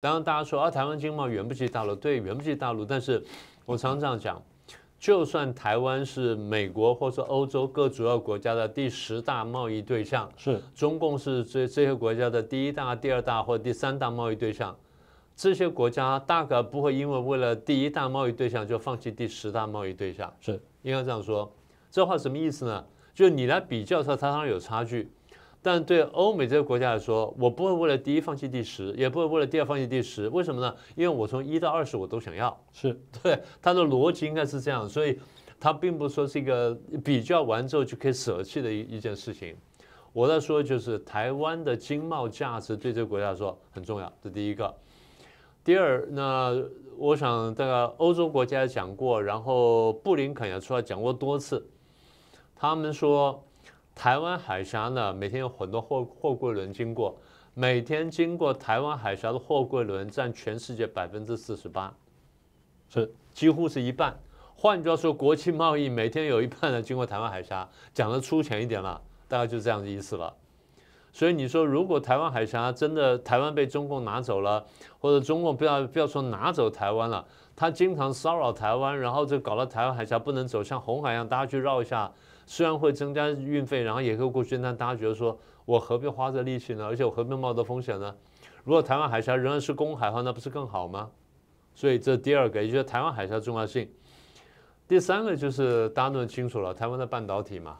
当大家说啊，台湾经贸远不及大陆，对，远不及大陆。但是，我常这样讲，就算台湾是美国或者说欧洲各主要国家的第十大贸易对象，是中共是这这些国家的第一大、第二大或第三大贸易对象，这些国家大概不会因为为了第一大贸易对象就放弃第十大贸易对象，是应该这样说。这话什么意思呢？就你来比较它，它当然有差距。但对欧美这个国家来说，我不会为了第一放弃第十，也不会为了第二放弃第十。为什么呢？因为我从一到二十我都想要。是 对，他的逻辑应该是这样，所以他并不说是一个比较完之后就可以舍弃的一一件事情。我在说就是台湾的经贸价值对这个国家来说很重要，这第一个。第二，那我想这个欧洲国家讲过，然后布林肯也出来讲过多次，他们说。台湾海峡呢，每天有很多货货柜轮经过。每天经过台湾海峡的货柜轮占全世界百分之四十八，是几乎是一半。换句话说，国际贸易每天有一半呢经过台湾海峡。讲的粗浅一点了，大概就是这样的意思了。所以你说，如果台湾海峡真的台湾被中共拿走了，或者中共不要不要说拿走台湾了，他经常骚扰台湾，然后就搞到台湾海峡不能走，像红海一样大家去绕一下，虽然会增加运费，然后也会过去，但大家觉得说我何必花这力气呢？而且我何必冒这风险呢？如果台湾海峡仍然是公海的话，那不是更好吗？所以这第二个，也就是台湾海峡重要性。第三个就是大家弄清楚了，台湾的半导体嘛。